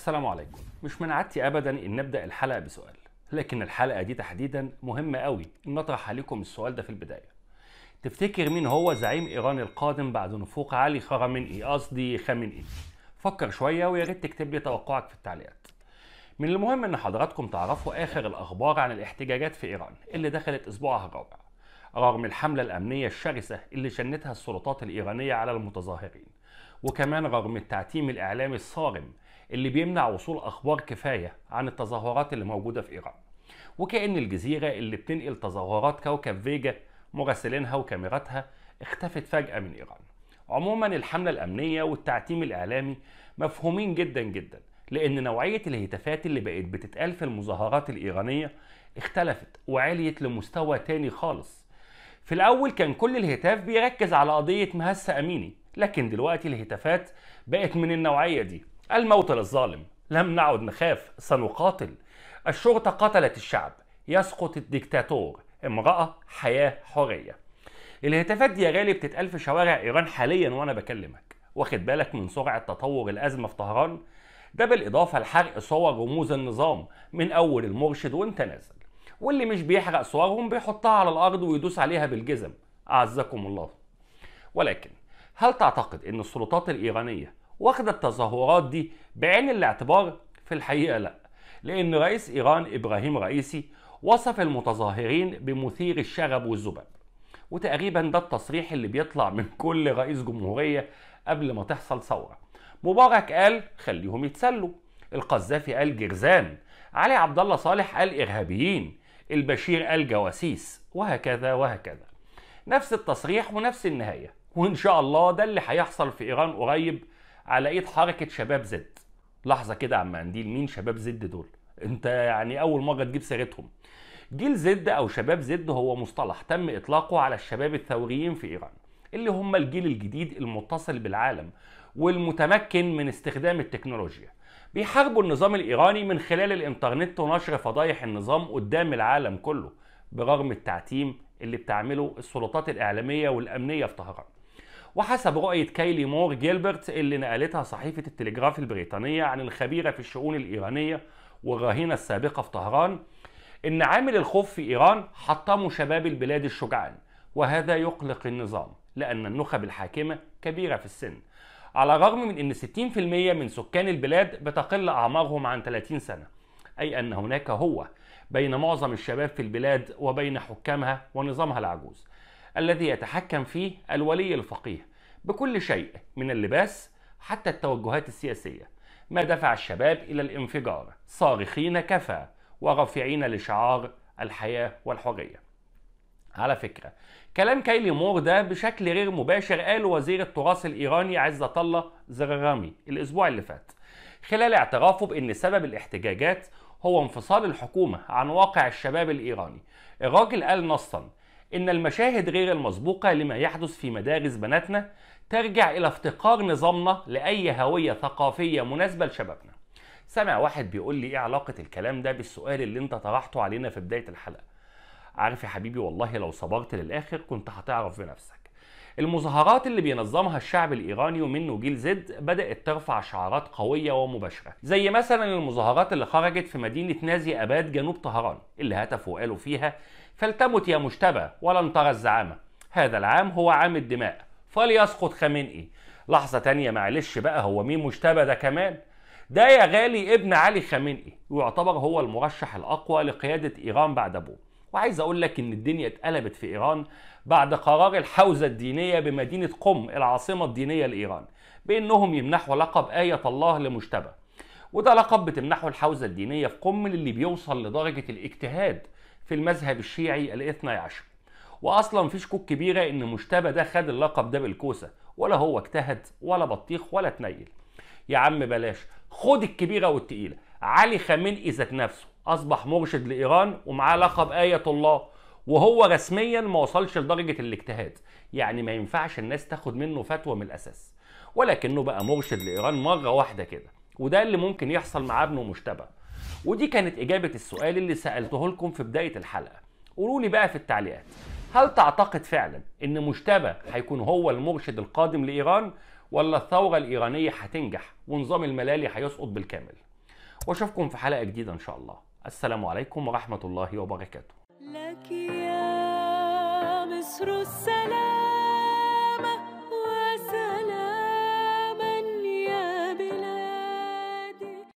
السلام عليكم مش من عادتي ابدا ان نبدا الحلقه بسؤال لكن الحلقه دي تحديدا مهمه قوي ان اطرح عليكم السؤال ده في البدايه تفتكر مين هو زعيم ايران القادم بعد نفوق علي خامنئي قصدي خامنئي فكر شويه ويا ريت تكتب لي توقعك في التعليقات من المهم ان حضراتكم تعرفوا اخر الاخبار عن الاحتجاجات في ايران اللي دخلت اسبوعها الرابع رغم الحمله الامنيه الشرسه اللي شنتها السلطات الايرانيه على المتظاهرين وكمان رغم التعتيم الاعلامي الصارم اللي بيمنع وصول اخبار كفايه عن التظاهرات اللي موجوده في ايران وكأن الجزيرة اللي بتنقل تظاهرات كوكب فيجا مراسلينها وكاميراتها اختفت فجأة من إيران عموما الحملة الأمنية والتعتيم الإعلامي مفهومين جدا جدا لأن نوعية الهتافات اللي بقت بتتقال في المظاهرات الإيرانية اختلفت وعليت لمستوى تاني خالص في الأول كان كل الهتاف بيركز على قضية مهسة أميني لكن دلوقتي الهتافات بقت من النوعية دي الموت للظالم لم نعد نخاف سنقاتل الشرطة قتلت الشعب يسقط الديكتاتور امرأة حياة حرية الهتافات دي يا غالي بتتقال في شوارع إيران حاليا وأنا بكلمك واخد بالك من سرعة تطور الأزمة في طهران ده بالإضافة لحرق صور رموز النظام من أول المرشد وانت نازل واللي مش بيحرق صورهم بيحطها على الأرض ويدوس عليها بالجزم أعزكم الله ولكن هل تعتقد أن السلطات الإيرانية واخده التظاهرات دي بعين الاعتبار في الحقيقه لا لان رئيس ايران ابراهيم رئيسي وصف المتظاهرين بمثير الشغب والذباب وتقريبا ده التصريح اللي بيطلع من كل رئيس جمهوريه قبل ما تحصل ثوره مبارك قال خليهم يتسلوا القذافي قال جرذان علي عبد الله صالح قال ارهابيين البشير قال جواسيس وهكذا وهكذا نفس التصريح ونفس النهايه وان شاء الله ده اللي هيحصل في ايران قريب على ايد حركه شباب زد لحظه كده يا عم قنديل مين شباب زد دول انت يعني اول مره تجيب سيرتهم جيل زد او شباب زد هو مصطلح تم اطلاقه على الشباب الثوريين في ايران اللي هم الجيل الجديد المتصل بالعالم والمتمكن من استخدام التكنولوجيا بيحاربوا النظام الايراني من خلال الانترنت ونشر فضايح النظام قدام العالم كله برغم التعتيم اللي بتعمله السلطات الاعلاميه والامنيه في طهران وحسب رؤية كايلي مور جيلبرت اللي نقلتها صحيفة التلجراف البريطانية عن الخبيرة في الشؤون الإيرانية والراهنة السابقة في طهران إن عامل الخوف في إيران حطموا شباب البلاد الشجعان وهذا يقلق النظام لأن النخب الحاكمة كبيرة في السن على الرغم من أن 60% من سكان البلاد بتقل أعمارهم عن 30 سنة أي أن هناك هو بين معظم الشباب في البلاد وبين حكامها ونظامها العجوز الذي يتحكم فيه الولي الفقيه بكل شيء من اللباس حتى التوجهات السياسية ما دفع الشباب إلى الانفجار صارخين كفى ورافعين لشعار الحياة والحرية على فكرة كلام كايلي مور ده بشكل غير مباشر قاله وزير التراث الإيراني عزة الله زرغامي الأسبوع اللي فات خلال اعترافه بأن سبب الاحتجاجات هو انفصال الحكومة عن واقع الشباب الإيراني الراجل قال نصا إن المشاهد غير المسبوقة لما يحدث في مدارس بناتنا ترجع إلى افتقار نظامنا لأي هوية ثقافية مناسبة لشبابنا. سمع واحد بيقول لي إيه علاقة الكلام ده بالسؤال اللي أنت طرحته علينا في بداية الحلقة؟ عارف يا حبيبي والله لو صبرت للآخر كنت هتعرف بنفسك. المظاهرات اللي بينظمها الشعب الايراني ومنه جيل زد بدات ترفع شعارات قويه ومباشره زي مثلا المظاهرات اللي خرجت في مدينه نازي اباد جنوب طهران اللي هتفوا وقالوا فيها فلتمت يا مجتبى ولن ترى الزعامه هذا العام هو عام الدماء فليسقط خامنئي لحظه تانية معلش بقى هو مين مجتبى ده كمان ده يا غالي ابن علي خامنئي ويعتبر هو المرشح الاقوى لقياده ايران بعد ابوه وعايز اقول لك ان الدنيا اتقلبت في ايران بعد قرار الحوزه الدينيه بمدينه قم العاصمه الدينيه لايران بانهم يمنحوا لقب ايه الله لمجتبى وده لقب بتمنحه الحوزه الدينيه في قم للي بيوصل لدرجه الاجتهاد في المذهب الشيعي الاثني عشر واصلا في شكوك كبيره ان مجتبى ده خد اللقب ده بالكوسه ولا هو اجتهد ولا بطيخ ولا اتنيل يا عم بلاش خد الكبيره والتقيله علي خامنئي ذات نفسه اصبح مرشد لايران ومعاه لقب ايه الله وهو رسميا ما وصلش لدرجه الاجتهاد يعني ما ينفعش الناس تاخد منه فتوى من الاساس ولكنه بقى مرشد لايران مره واحده كده وده اللي ممكن يحصل مع ابنه مشتبه ودي كانت اجابه السؤال اللي سالته لكم في بدايه الحلقه قولوا لي بقى في التعليقات هل تعتقد فعلا ان مشتبه هيكون هو المرشد القادم لايران ولا الثوره الايرانيه هتنجح ونظام الملالي هيسقط بالكامل واشوفكم في حلقه جديده ان شاء الله السلام عليكم ورحمة الله وبركاته لك يا مصر السلام